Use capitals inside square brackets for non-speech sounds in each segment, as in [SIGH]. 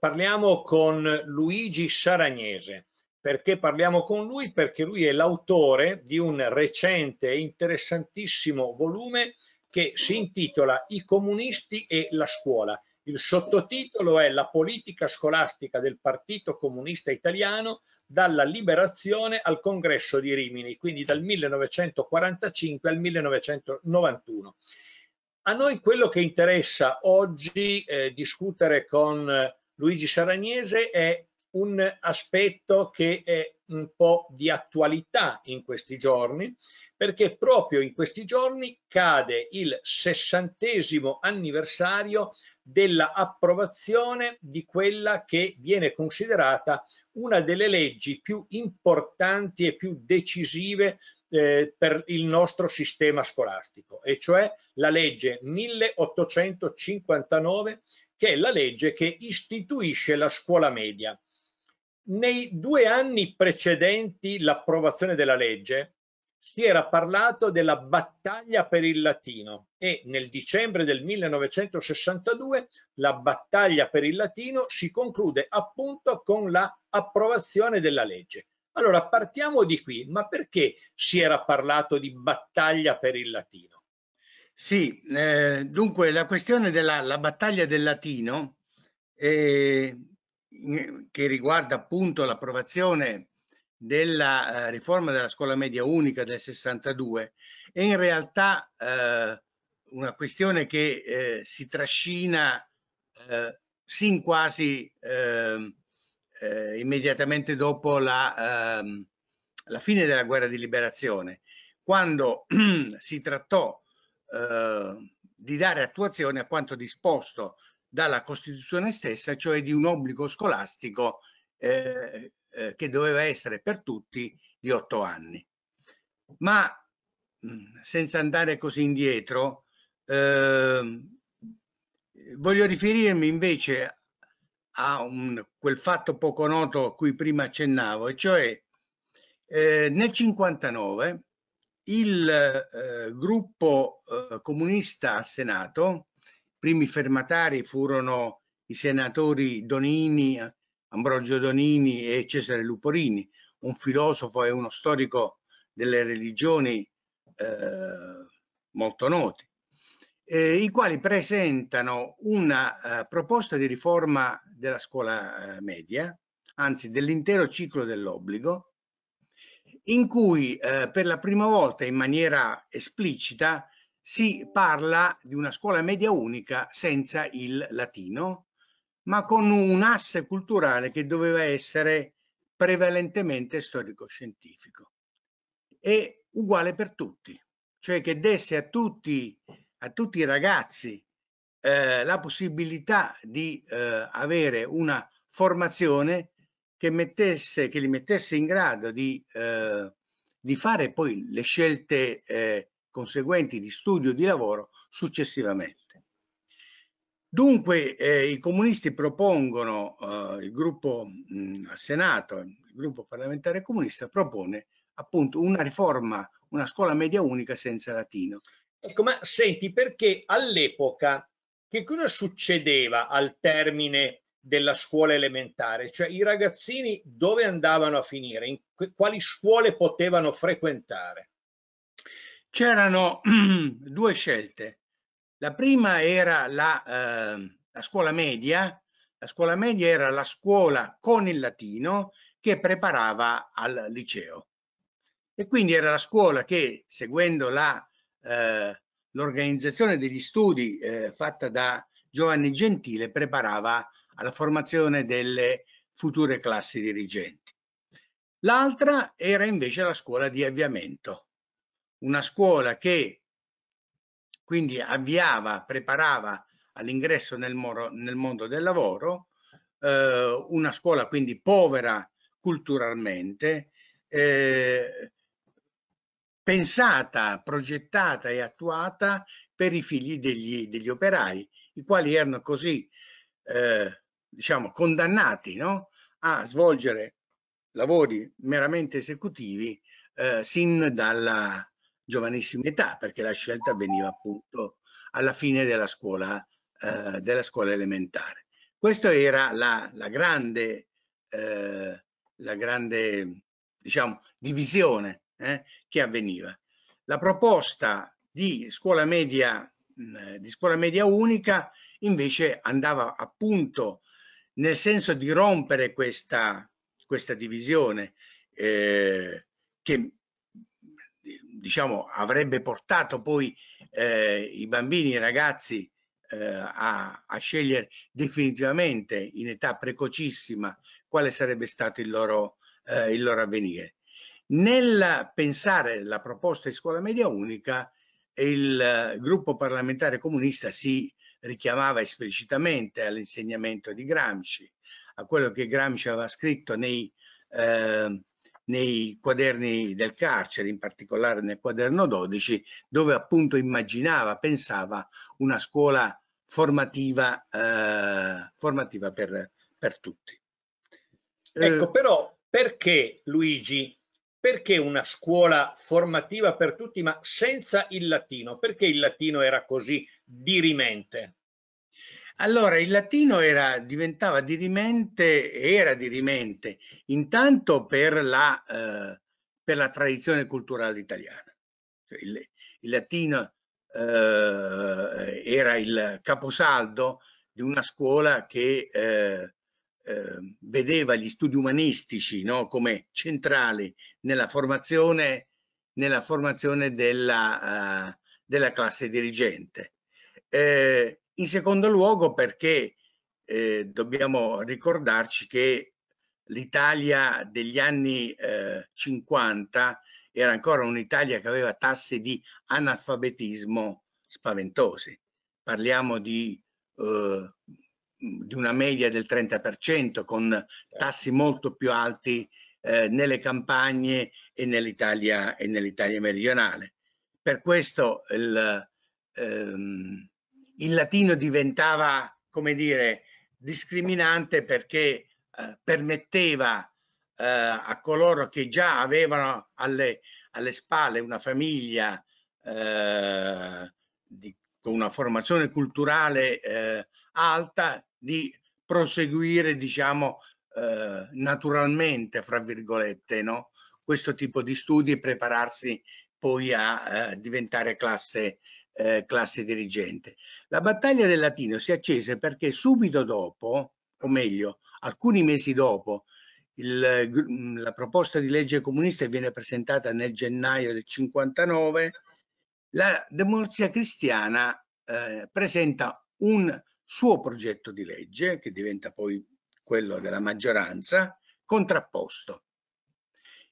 Parliamo con Luigi Saragnese. Perché parliamo con lui? Perché lui è l'autore di un recente e interessantissimo volume che si intitola I comunisti e la scuola. Il sottotitolo è La politica scolastica del Partito Comunista Italiano dalla liberazione al congresso di Rimini, quindi dal 1945 al 1991. A noi quello che interessa oggi eh, discutere con Luigi Saragnese è un aspetto che è un po' di attualità in questi giorni, perché proprio in questi giorni cade il sessantesimo anniversario della approvazione di quella che viene considerata una delle leggi più importanti e più decisive eh, per il nostro sistema scolastico, e cioè la legge 1859 che è la legge che istituisce la scuola media. Nei due anni precedenti l'approvazione della legge si era parlato della battaglia per il latino e nel dicembre del 1962 la battaglia per il latino si conclude appunto con l'approvazione la della legge. Allora partiamo di qui, ma perché si era parlato di battaglia per il latino? Sì, eh, dunque la questione della la battaglia del latino, eh, che riguarda appunto l'approvazione della eh, riforma della scuola media unica del 62, è in realtà eh, una questione che eh, si trascina eh, sin quasi ehm, immediatamente dopo la, ehm, la fine della guerra di liberazione, quando [CLEARS THROAT] si trattò eh, di dare attuazione a quanto disposto dalla Costituzione stessa, cioè di un obbligo scolastico eh, eh, che doveva essere per tutti di otto anni. Ma mm, senza andare così indietro, eh, voglio riferirmi invece a un, quel fatto poco noto a cui prima accennavo, e cioè eh, nel 59 il eh, gruppo eh, comunista al Senato, i primi fermatari furono i senatori Donini, Ambrogio Donini e Cesare Luporini, un filosofo e uno storico delle religioni eh, molto noti, i quali presentano una eh, proposta di riforma della scuola eh, media, anzi dell'intero ciclo dell'obbligo, in cui eh, per la prima volta in maniera esplicita si parla di una scuola media unica senza il latino, ma con un asse culturale che doveva essere prevalentemente storico-scientifico e uguale per tutti, cioè che desse a tutti, a tutti i ragazzi eh, la possibilità di eh, avere una formazione che, mettesse, che li mettesse in grado di, eh, di fare poi le scelte eh, conseguenti di studio e di lavoro successivamente. Dunque eh, i comunisti propongono, eh, il gruppo mh, mm, Senato, il gruppo parlamentare comunista propone appunto una riforma, una scuola media unica senza latino. Ecco, ma senti, perché all'epoca che cosa succedeva al termine della scuola elementare, cioè i ragazzini dove andavano a finire, in quali scuole potevano frequentare? C'erano [CLEARS THROAT] due scelte. La prima era la, eh, la scuola media, la scuola media era la scuola con il latino che preparava al liceo. E quindi era la scuola che, seguendo eh, l'organizzazione eh, degli studi eh, fatta da Giovanni Gentile, preparava alla formazione delle future classi dirigenti. L'altra era invece la scuola di avviamento, una scuola che quindi avviava, preparava all'ingresso nel, nel, mondo del lavoro, eh, una scuola quindi povera culturalmente, eh, pensata, progettata e attuata per i figli degli, degli operai, i quali erano così eh, diciamo, condannati no? a svolgere lavori meramente esecutivi eh, sin dalla giovanissima età, perché la scelta avveniva appunto alla fine della scuola, eh, della scuola elementare. Questa era la, la grande, eh, la grande diciamo, divisione eh, che avveniva. La proposta di scuola media, mm, di scuola media unica invece andava appunto nel senso di rompere questa, questa divisione eh, che diciamo avrebbe portato poi eh, i bambini e i ragazzi eh, a, a, scegliere definitivamente in età precocissima quale sarebbe stato il loro, eh, il loro avvenire. Nel pensare la proposta di scuola media unica, il eh, gruppo parlamentare comunista si richiamava esplicitamente all'insegnamento di Gramsci, a quello che Gramsci aveva scritto nei, eh, nei quaderni del carcere, in particolare nel quaderno 12, dove appunto immaginava, pensava una scuola formativa, eh, formativa per, per tutti. Ecco, eh, però perché Luigi perché una scuola formativa per tutti ma senza il latino? Perché il latino era così dirimente? Allora, il latino era, diventava dirimente, era dirimente, intanto per la, eh, per la tradizione culturale italiana. Il, il latino eh, era il caposaldo di una scuola che eh, eh, vedeva gli studi umanistici no, come centrali nella formazione, nella formazione della, uh, della classe dirigente. Eh, in secondo luogo perché eh, dobbiamo ricordarci che l'Italia degli anni 50 eh, era ancora un'Italia che aveva tasse di analfabetismo spaventosi. Parliamo di eh, di una media del 30% con tassi certo. molto più alti eh, nelle campagne e nell'Italia e meridionale. Per questo il, ehm, il latino diventava, come dire, discriminante perché eh, permetteva eh, a coloro che già avevano alle, alle spalle una famiglia eh, di con una formazione culturale eh, alta di proseguire, diciamo, eh, naturalmente, fra virgolette, no? questo tipo di studi e prepararsi poi a eh, diventare classe, eh, classe dirigente. La battaglia del latino si accese perché subito dopo, o meglio, alcuni mesi dopo, il, la proposta di legge comunista viene presentata nel gennaio del 59 la democrazia cristiana eh, presenta un suo progetto di legge, che diventa poi quello della maggioranza, contrapposto.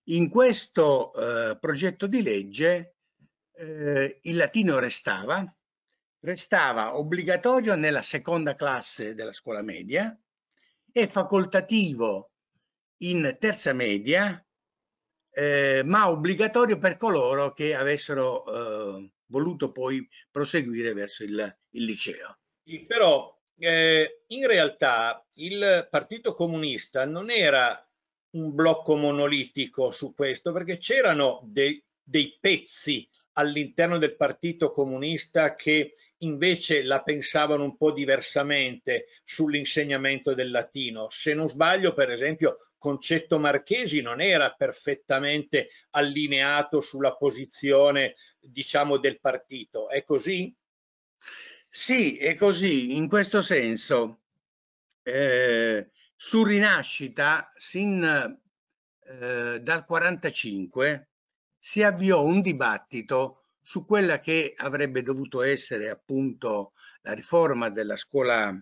In questo eh, progetto di legge eh, il latino restava, restava obbligatorio nella seconda classe della scuola media e facoltativo in terza media eh, ma obbligatorio per coloro che avessero eh, voluto poi proseguire verso il, il liceo. Sì, però eh, in realtà il Partito Comunista non era un blocco monolitico su questo perché c'erano dei, dei pezzi all'interno del Partito Comunista che invece la pensavano un po' diversamente sull'insegnamento del latino. Se non sbaglio, per esempio, Concetto Marchesi non era perfettamente allineato sulla posizione diciamo del partito, è così? Sì, è così, in questo senso eh, su Rinascita sin eh, dal 1945, si avviò un dibattito su quella che avrebbe dovuto essere appunto la riforma della scuola,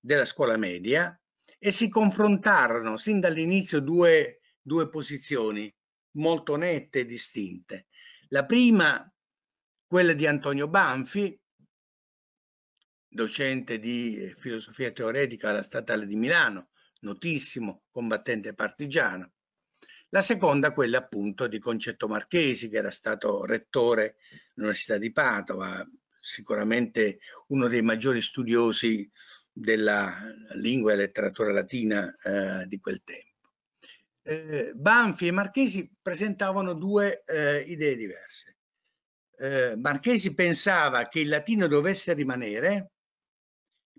della scuola media e si confrontarono sin dall'inizio due, due posizioni molto nette e distinte. La prima, quella di Antonio Banfi, docente di filosofia teoretica alla Statale di Milano, notissimo combattente partigiano. La seconda, quella appunto di Concetto Marchesi, che era stato rettore dell'Università di Padova, sicuramente uno dei maggiori studiosi della lingua e letteratura latina eh, di quel tempo. Eh, Banfi e Marchesi presentavano due eh, idee diverse. Eh, Marchesi pensava che il latino dovesse rimanere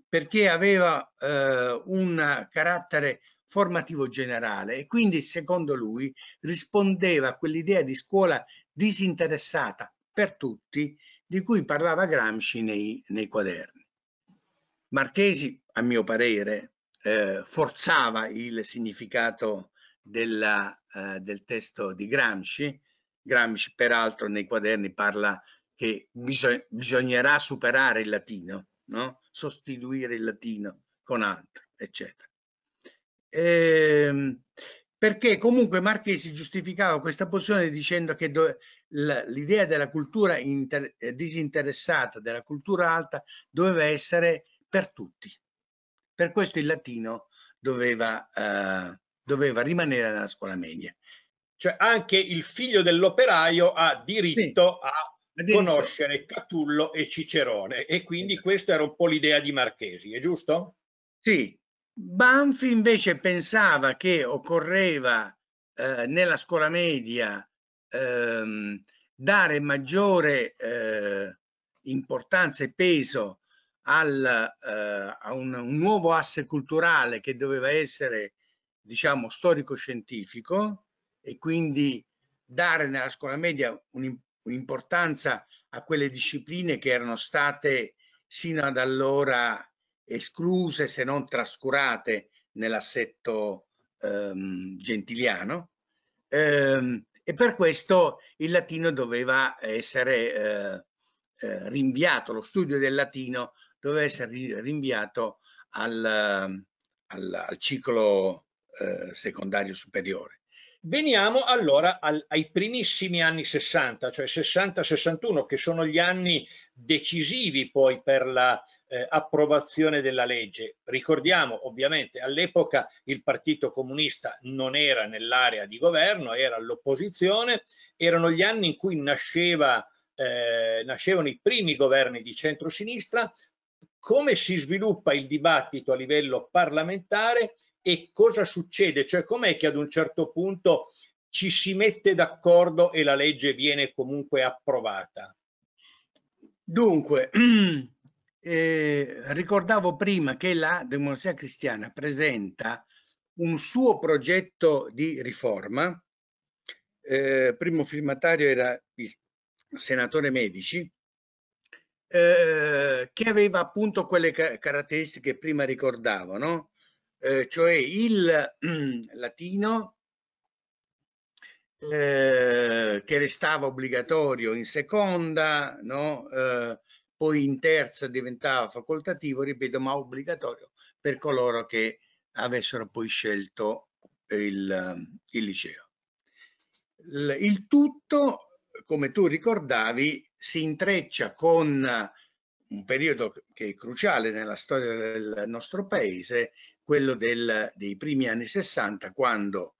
perché aveva eh, un carattere formativo generale e quindi secondo lui rispondeva a quell'idea di scuola disinteressata per tutti di cui parlava Gramsci nei, nei quaderni. Marchesi, a mio parere, eh, forzava il significato della, eh, del testo di Gramsci. Gramsci, peraltro, nei quaderni parla che bisog bisognerà superare il latino, no? sostituire il latino con altro, eccetera. Ehm, perché comunque Marchesi giustificava questa posizione dicendo che l'idea della cultura disinteressata, della cultura alta, doveva essere per tutti. Per questo il latino doveva, eh, doveva rimanere nella scuola media. Cioè anche il figlio dell'operaio ha diritto sì, a diritto. conoscere Catullo e Cicerone e quindi esatto. questa era un po' l'idea di Marchesi, è giusto? Sì, Banfi invece pensava che occorreva eh, nella scuola media ehm, dare maggiore eh, importanza e peso al, eh, a un, un, nuovo asse culturale che doveva essere diciamo storico-scientifico e quindi dare nella scuola media un'importanza a quelle discipline che erano state sino ad allora escluse se non trascurate nell'assetto ehm, gentiliano ehm, e per questo il latino doveva essere eh, eh, rinviato, lo studio del latino doveva essere rinviato al, al, al ciclo eh, secondario superiore. Veniamo allora al, ai primissimi anni 60, cioè 60-61, che sono gli anni decisivi poi per la eh, della legge. Ricordiamo ovviamente all'epoca il Partito Comunista non era nell'area di governo, era all'opposizione, erano gli anni in cui nasceva, eh, nascevano i primi governi di centrosinistra, come si sviluppa il dibattito a livello parlamentare e cosa succede, cioè com'è che ad un certo punto ci si mette d'accordo e la legge viene comunque approvata? Dunque, [CLEARS THROAT] eh, ricordavo prima che la democrazia cristiana presenta un suo progetto di riforma, eh, primo firmatario era il senatore Medici, eh, che aveva appunto quelle ca caratteristiche che prima ricordavo, no? eh, cioè il mm, [CLEARS THROAT] latino eh, che restava obbligatorio in seconda, no? Eh, poi in terza diventava facoltativo, ripeto, ma obbligatorio per coloro che avessero poi scelto il, il liceo. Il, il tutto, come tu ricordavi, si intreccia con eh, un periodo che è cruciale nella storia del nostro paese, quello del, dei primi anni 60, quando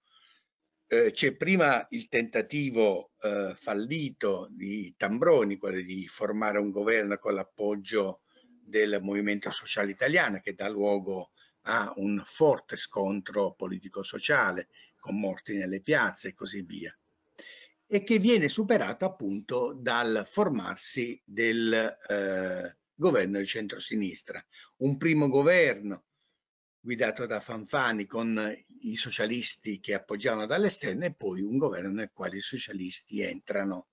eh, c'è prima il tentativo eh, fallito di Tambroni, quello di formare un governo con l'appoggio del Movimento Sociale Italiano, che dà luogo a un forte scontro politico-sociale, con morti nelle piazze e così via e che viene superata appunto dal formarsi del eh, governo di centrosinistra. Un primo governo guidato da Fanfani con i socialisti che appoggiavano dall'esterno e poi un governo nel quale i socialisti entrano,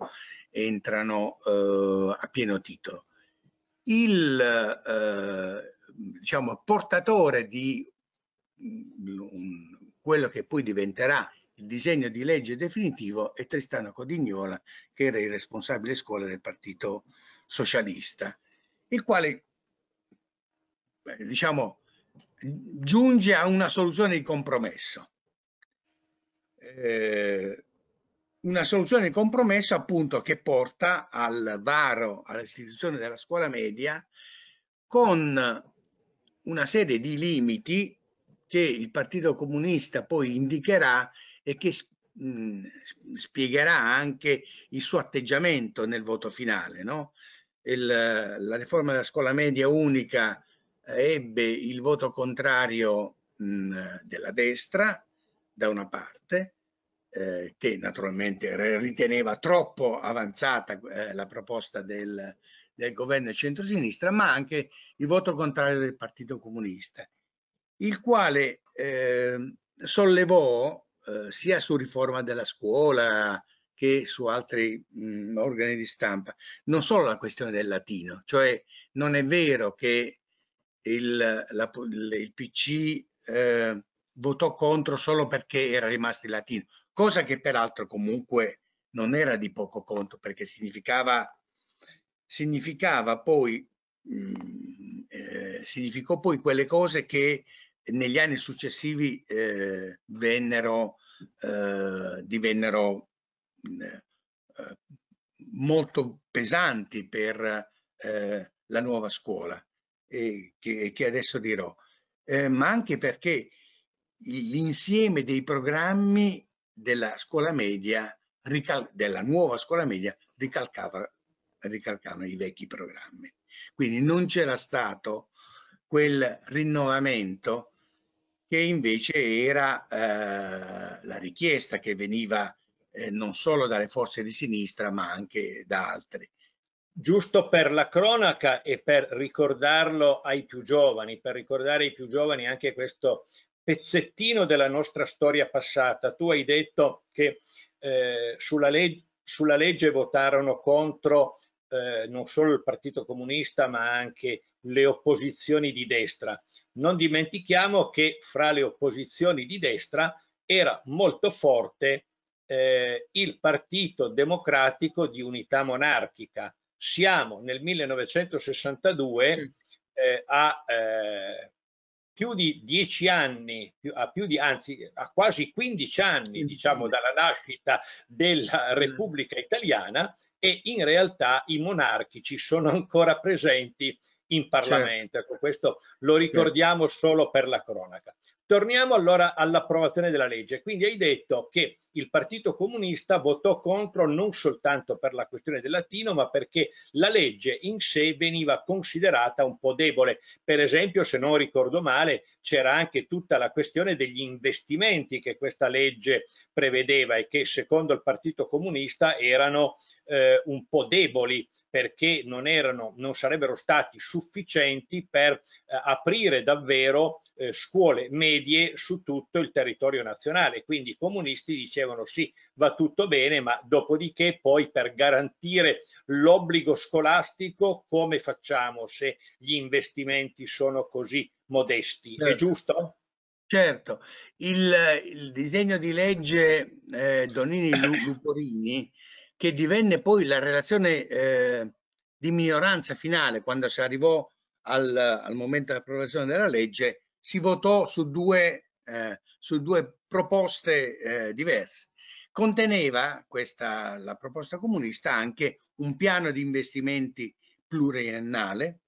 entrano eh, a pieno titolo. Il eh, diciamo, portatore di mm, un, quello che poi diventerà il disegno di legge definitivo e Tristano Codignola, che era il responsabile scuola del Partito Socialista, il quale diciamo, giunge a una soluzione di compromesso. Eh, una soluzione di compromesso appunto che porta al varo all'istituzione della scuola media con una serie di limiti che il Partito Comunista poi indicherà e che mhmm, spiegherà anche il suo atteggiamento nel voto finale. No? Il, la riforma della scuola media unica eh, ebbe il voto contrario mh, mhmm, della destra da una parte, eh, che naturalmente riteneva troppo avanzata eh, la proposta del, del governo centrosinistra, ma anche il voto contrario del Partito Comunista, il quale eh, sollevò eh, sia su riforma della scuola che su altri mh, mm, organi di stampa, non solo la questione del latino, cioè non è vero che il, la, il PC eh, votò contro solo perché era rimasto il latino, cosa che peraltro comunque non era di poco conto perché significava, significava poi, mh, mm, eh, significò poi quelle cose che negli anni successivi eh, vennero, eh, divennero mm, eh, molto pesanti per eh, la nuova scuola, che, che, adesso dirò, eh, ma anche perché l'insieme dei programmi della scuola media, della nuova scuola media, ricalcava, ricalcavano i vecchi programmi. Quindi non c'era stato quel rinnovamento che invece era eh, la richiesta che veniva eh, non solo dalle forze di sinistra ma anche da altre. Giusto per la cronaca e per ricordarlo ai più giovani, per ricordare ai più giovani anche questo pezzettino della nostra storia passata. Tu hai detto che eh, sulla, leg sulla, legge votarono contro eh, non solo il Partito Comunista ma anche le opposizioni di destra. Non dimentichiamo che fra le opposizioni di destra era molto forte eh, il Partito Democratico di Unità Monarchica. Siamo nel 1962 eh, a eh, più di dieci anni, a più di, anzi a quasi 15 anni diciamo dalla nascita della mm. Repubblica Italiana e in realtà i monarchici sono ancora presenti in certo. Parlamento. Certo. Ecco, questo lo ricordiamo certo. solo per la cronaca. Torniamo allora all'approvazione della legge. Quindi hai detto che il Partito Comunista votò contro non soltanto per la questione del latino, ma perché la legge in sé veniva considerata un po' debole. Per esempio, se non ricordo male, c'era anche tutta la questione degli investimenti che questa legge prevedeva e che secondo il Partito Comunista erano eh, un po' deboli perché non, erano, non sarebbero stati sufficienti per eh, aprire davvero eh, scuole medie su tutto il territorio nazionale. Quindi i comunisti dicevano sì, va tutto bene, ma dopodiché poi per garantire l'obbligo scolastico come facciamo se gli investimenti sono così modesti? Certo. È giusto? Certo, il, il, disegno di legge eh, Donini-Luporini che divenne poi la relazione eh, di minoranza finale quando si arrivò al, al momento dell'approvazione della legge, si votò su due, eh, su due proposte eh, diverse. Conteneva questa, la proposta comunista anche un piano di investimenti pluriennale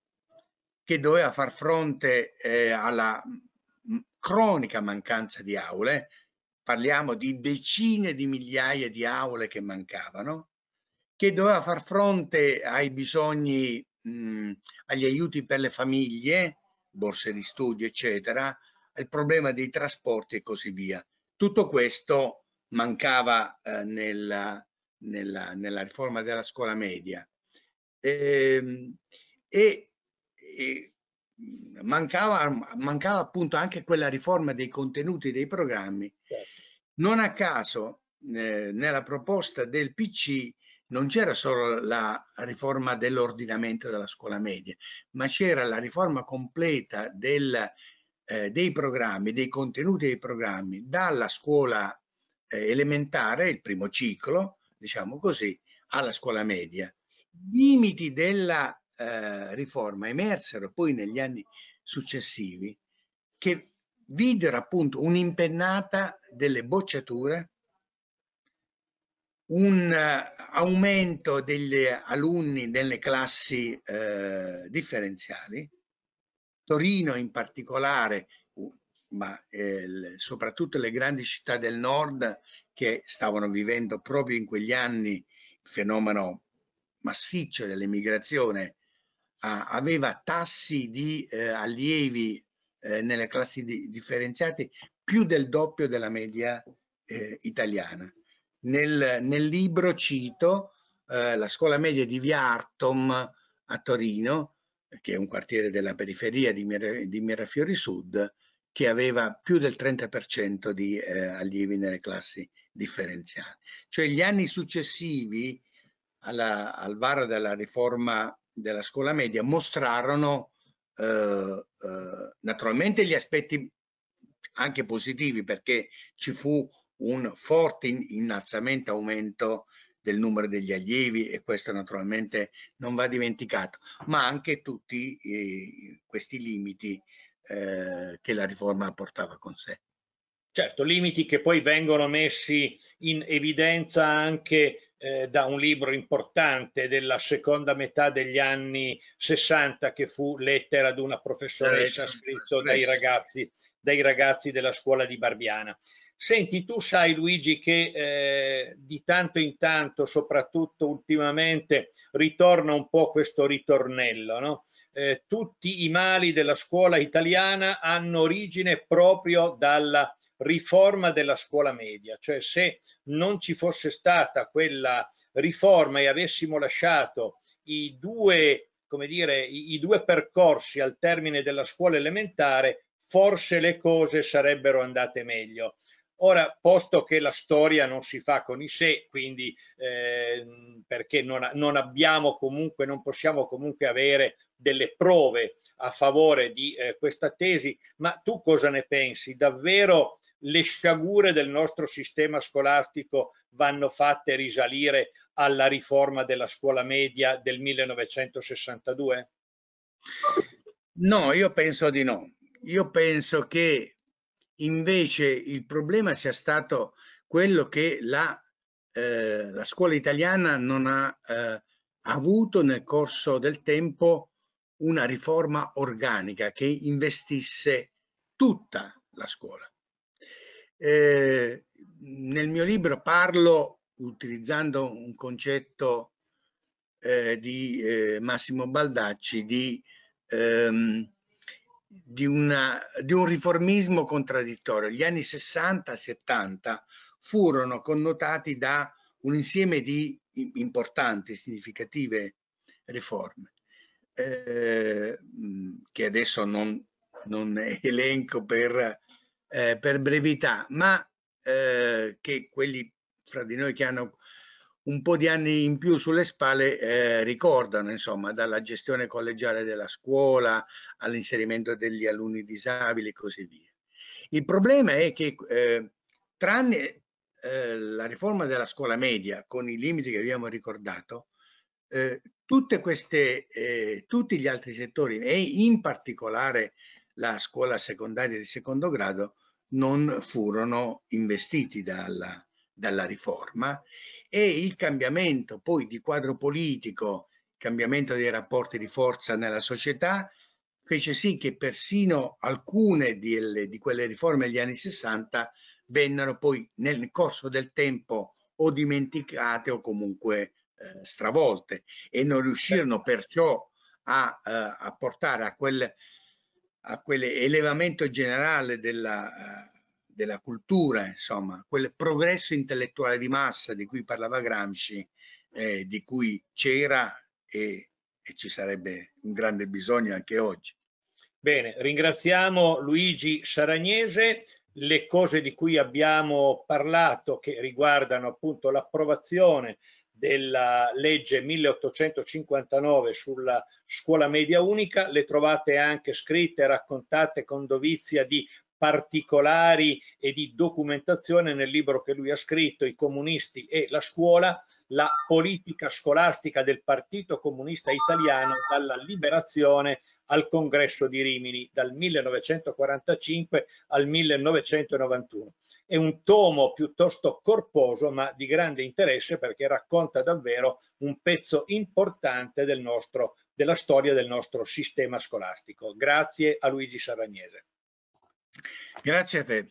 che doveva far fronte eh, alla cronica mancanza di aule, parliamo di decine di migliaia di aule che mancavano, che doveva far fronte ai bisogni, mh, agli aiuti per le famiglie, borse di studio, eccetera, al problema dei trasporti e così via. Tutto questo mancava eh, nella, nella, nella, riforma della scuola media. E, ehm, e, e mancava, mancava appunto anche quella riforma dei contenuti dei programmi non a caso eh, nella proposta del PC non c'era solo la riforma dell'ordinamento della scuola media, ma c'era la riforma completa del, eh, dei programmi, dei contenuti dei programmi, dalla scuola eh, elementare, il primo ciclo, diciamo così, alla scuola media. I limiti della eh, riforma emersero poi negli anni successivi che videro appunto un'impennata delle bocciature, un eh, aumento degli alunni nelle classi eh, differenziali, Torino in particolare, ma eh, soprattutto le grandi città del nord che stavano vivendo proprio in quegli anni il fenomeno massiccio dell'emigrazione, aveva tassi di eh, allievi eh, nelle classi di, differenziate più del doppio della media eh, italiana. Nel, nel, libro cito eh, la scuola media di Via Artom a Torino, che è un quartiere della periferia di, Mira, di Mirafiori Sud, che aveva più del 30% di eh, allievi nelle classi differenziate. Cioè gli anni successivi alla, al varo della riforma della scuola media mostrarono eh, eh, naturalmente gli aspetti anche positivi perché ci fu un forte innalzamento, aumento del numero degli allievi e questo naturalmente non va dimenticato, ma anche tutti eh, questi limiti eh, che la riforma portava con sé. Certo, limiti che poi vengono messi in evidenza anche eh, da un libro importante della seconda metà degli anni 60 che fu Lettera ad una professoressa certo, scritto dai ragazzi, dai ragazzi della scuola di Barbiana. Senti, tu sai Luigi che eh, di tanto in tanto, soprattutto ultimamente, ritorna un po' questo ritornello, no? eh, tutti i mali della scuola italiana hanno origine proprio dalla riforma della scuola media, cioè se non ci fosse stata quella riforma e avessimo lasciato i due, dire, i, i due percorsi al termine della scuola elementare, forse le cose sarebbero andate meglio. Ora, posto che la storia non si fa con i sé, quindi eh, perché non, non, abbiamo comunque, non possiamo comunque avere delle prove a favore di eh, questa tesi, ma tu cosa ne pensi? Davvero le sciagure del nostro sistema scolastico vanno fatte risalire alla riforma della scuola media del 1962? No, io penso di no. Io penso che invece il problema sia stato quello che la, eh, la scuola italiana non ha eh, avuto nel corso del tempo una riforma organica che investisse tutta la scuola. Eh, nel mio libro parlo, utilizzando un concetto eh, di eh, Massimo Baldacci, di, ehm, di, una, di un riformismo contraddittorio. Gli anni 60-70 furono connotati da un insieme di importanti, significative riforme, eh, che adesso non, non elenco per eh, per brevità, ma eh, che quelli fra di noi che hanno un po' di anni in più sulle spalle eh, ricordano, insomma, dalla gestione collegiale della scuola all'inserimento degli alunni disabili e così via. Il problema è che eh, tranne eh, la riforma della scuola media con i limiti che abbiamo ricordato, eh, queste, eh, tutti gli altri settori e in particolare la scuola secondaria di secondo grado non furono investiti dalla, dalla riforma e il cambiamento poi di quadro politico, cambiamento dei rapporti di forza nella società fece sì che persino alcune di, di quelle riforme degli anni 60 vennero poi nel corso del tempo o dimenticate o comunque eh, stravolte e non riuscirono certo. perciò a, eh, a portare a quel a quell'elevamento generale della, eh, della, cultura, insomma, quel progresso intellettuale di massa di cui parlava Gramsci, eh, di cui c'era e, e ci sarebbe un grande bisogno anche oggi. Bene, ringraziamo Luigi Saragnese le cose di cui abbiamo parlato che riguardano appunto l'approvazione della legge 1859 sulla scuola media unica, le trovate anche scritte e raccontate con dovizia di particolari e di documentazione nel libro che lui ha scritto, I comunisti e la scuola, la politica scolastica del Partito Comunista Italiano dalla liberazione al congresso di Rimini dal 1945 al 1991. È un tomo piuttosto corposo ma di grande interesse perché racconta davvero un pezzo importante del nostro, della storia del nostro sistema scolastico. Grazie a Luigi Saragnese. Grazie a te.